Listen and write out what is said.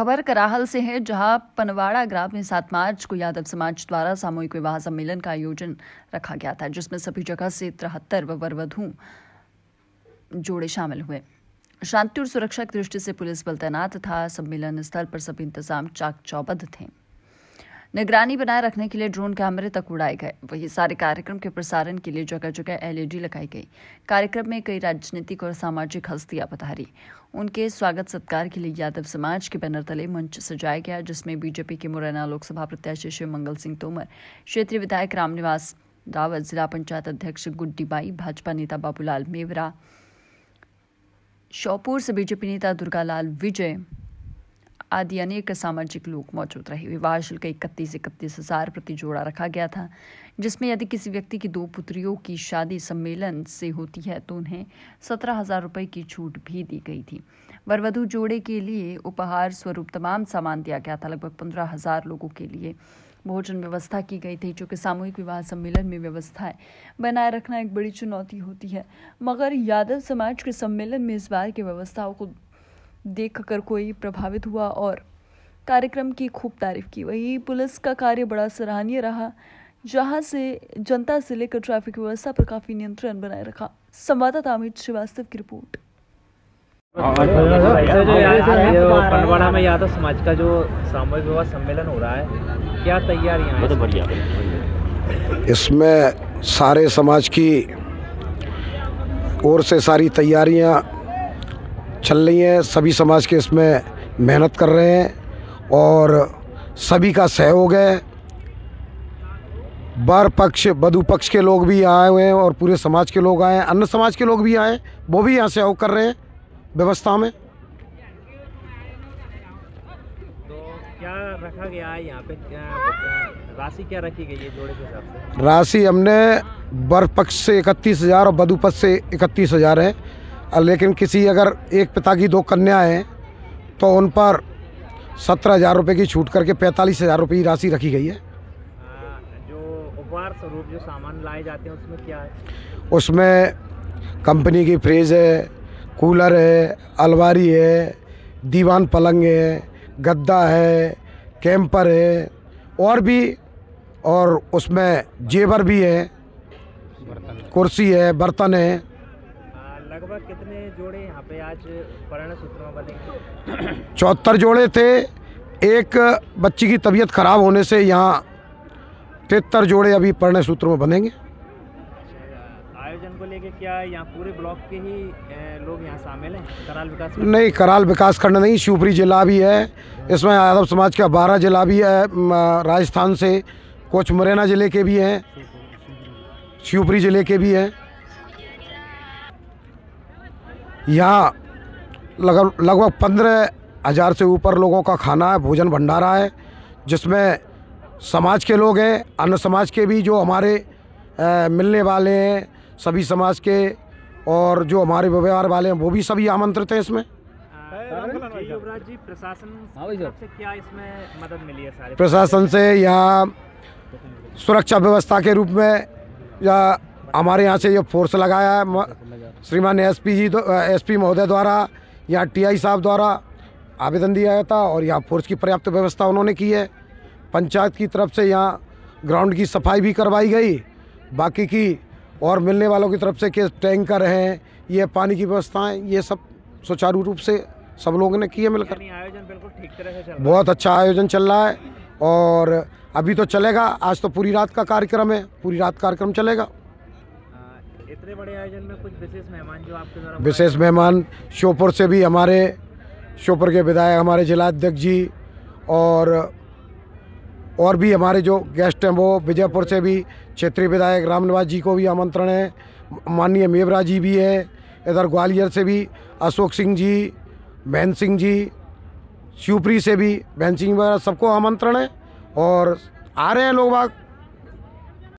खबर कराहल से है जहां पनवाड़ा ग्राम में सात मार्च को यादव समाज द्वारा सामूहिक विवाह सम्मेलन का आयोजन रखा गया था जिसमें सभी जगह से तिहत्तर वरवधु जोड़े शामिल हुए शांति और सुरक्षा की दृष्टि से पुलिस बल तैनात था सम्मेलन स्थल पर सभी इंतजाम चाक चौबद्ध थे निगरानी बनाए रखने के लिए ड्रोन कैमरे तक उड़ाए गए वहीं सारे कार्यक्रम के प्रसारण के लिए जगह जगह एलईडी लगाई गई कार्यक्रम में कई राजनीतिक और सामाजिक हस्तियां पधारी उनके स्वागत सत्कार के लिए यादव समाज के बैनर तले मंच सजाया गया जिसमें बीजेपी के मुरैना लोकसभा प्रत्याशी शिव मंगल सिंह तोमर क्षेत्रीय विधायक रामनिवास रावत जिला पंचायत अध्यक्ष गुड्डी बाई भाजपा नेता बाबूलाल मेवरा शोपुर से बीजेपी नेता दुर्गालाल विजय आदि अनेक सामाजिक लोग मौजूद रहे विवाह शुल्क इकतीस इकतीस हजार प्रति जोड़ा रखा गया था जिसमें यदि किसी व्यक्ति की दो पुत्रियों की शादी सम्मेलन से होती है तो उन्हें सत्रह हजार रुपये की छूट भी दी गई थी वरवधु जोड़े के लिए उपहार स्वरूप तमाम सामान दिया गया था लगभग पंद्रह हजार लोगों के लिए भोजन व्यवस्था की गई थी जो कि सामूहिक विवाह सम्मेलन में व्यवस्थाएं बनाए रखना एक बड़ी चुनौती होती है मगर यादव समाज के सम्मेलन में इस बार की व्यवस्थाओं को देखकर कोई प्रभावित हुआ और कार्यक्रम की खूब तारीफ की वही पुलिस का कार्य बड़ा सराहनीय रहा जहां से जनता से लेकर ट्रैफिक व्यवस्था पर काफी नियंत्रण बनाए रखा संवाददाता अमित श्रीवास्तव की रिपोर्ट पंडवाड़ा में यादव तो समाज का जो सामूहिक विवाह सम्मेलन हो रहा है क्या तैयारियां हैं इसमें सारे समाज की ओर से सारी तैयारियां चल रही हैं सभी समाज के इसमें मेहनत कर रहे हैं और सभी का सहयोग है बार पक्ष बधु पक्ष के लोग भी आए हुए हैं और पूरे समाज के लोग आए हैं अन्य समाज के लोग भी आए वो भी यहाँ सहयोग कर रहे हैं व्यवस्था में तो रखा गया है यहाँ पे राशि क्या रखी गई है जोड़े के हिसाब से राशि हमने बर पक्ष से इकतीस हज़ार और बधु पक्ष से इकतीस हज़ार है लेकिन किसी अगर एक पिता की दो कन्या हैं तो उन पर सत्रह हज़ार रुपये की छूट करके पैंतालीस हज़ार रुपये की राशि रखी गई है जो उपहार स्वरूप जो सामान लाए जाते हैं उसमें क्या है उसमें कंपनी की फ्रिज है कूलर है अलवारी है दीवान पलंग है गद्दा है कैंपर है और भी और उसमें जेवर भी है कुर्सी है बर्तन है लगभग कितने जोड़े यहाँ पे आज पराणा सूत्रों बने चौहत्तर जोड़े थे एक बच्ची की तबीयत खराब होने से यहाँ तिहत्तर जोड़े अभी पढ़ने सूत्र में बनेंगे अच्छा, आयोजन को लेके क्या यहाँ पूरे ब्लॉक के ही लोग यहाँ शामिल हैं कराल विकास नहीं कराल विकास खंड नहीं शिवपुरी जिला भी है इसमें यादव समाज का बारह जिला भी है राजस्थान से कुछ मुरैना ज़िले के भी हैं शिवपुरी ज़िले के भी हैं यहाँ लगभग लगभग पंद्रह हज़ार से ऊपर लोगों का खाना है भोजन भंडारा है जिसमें समाज के लोग हैं अन्य समाज के भी जो हमारे आ, मिलने वाले हैं सभी समाज के और जो हमारे व्यवहार वाले हैं वो भी सभी आमंत्रित हैं इसमें हाँ प्रशासन से यहाँ सुरक्षा व्यवस्था के रूप में या हमारे यहाँ से जो फोर्स लगाया है श्रीमान एसपी जी एसपी महोदय द्वारा यहाँ टीआई साहब द्वारा आवेदन दिया गया था और यहाँ फोर्स की पर्याप्त व्यवस्था उन्होंने की है पंचायत की तरफ से यहाँ ग्राउंड की सफाई भी करवाई गई बाकी की और मिलने वालों की तरफ से कि टैंकर हैं ये पानी की व्यवस्थाएँ ये सब सुचारू रूप से सब लोगों ने किए मिलकर आयोजन बिल्कुल ठीक तरह से बहुत अच्छा आयोजन चल रहा है और अभी तो चलेगा आज तो पूरी रात का कार्यक्रम है पूरी रात कार्यक्रम चलेगा इतने बड़े आयोजन में कुछ विशेष मेहमान जो आपके द्वारा विशेष मेहमान श्योपुर से भी हमारे श्योपुर के विधायक हमारे जिलाध्यक्ष जी और और भी हमारे जो गेस्ट हैं वो विजयपुर से भी क्षेत्रीय विधायक रामनिवास जी को भी आमंत्रण है माननीय मेवरा जी भी है इधर ग्वालियर से भी अशोक सिंह जी बहन सिंह जी शिवपुरी से भी बहन सिंह वगैरह सबको आमंत्रण है और आ रहे हैं लोग बाग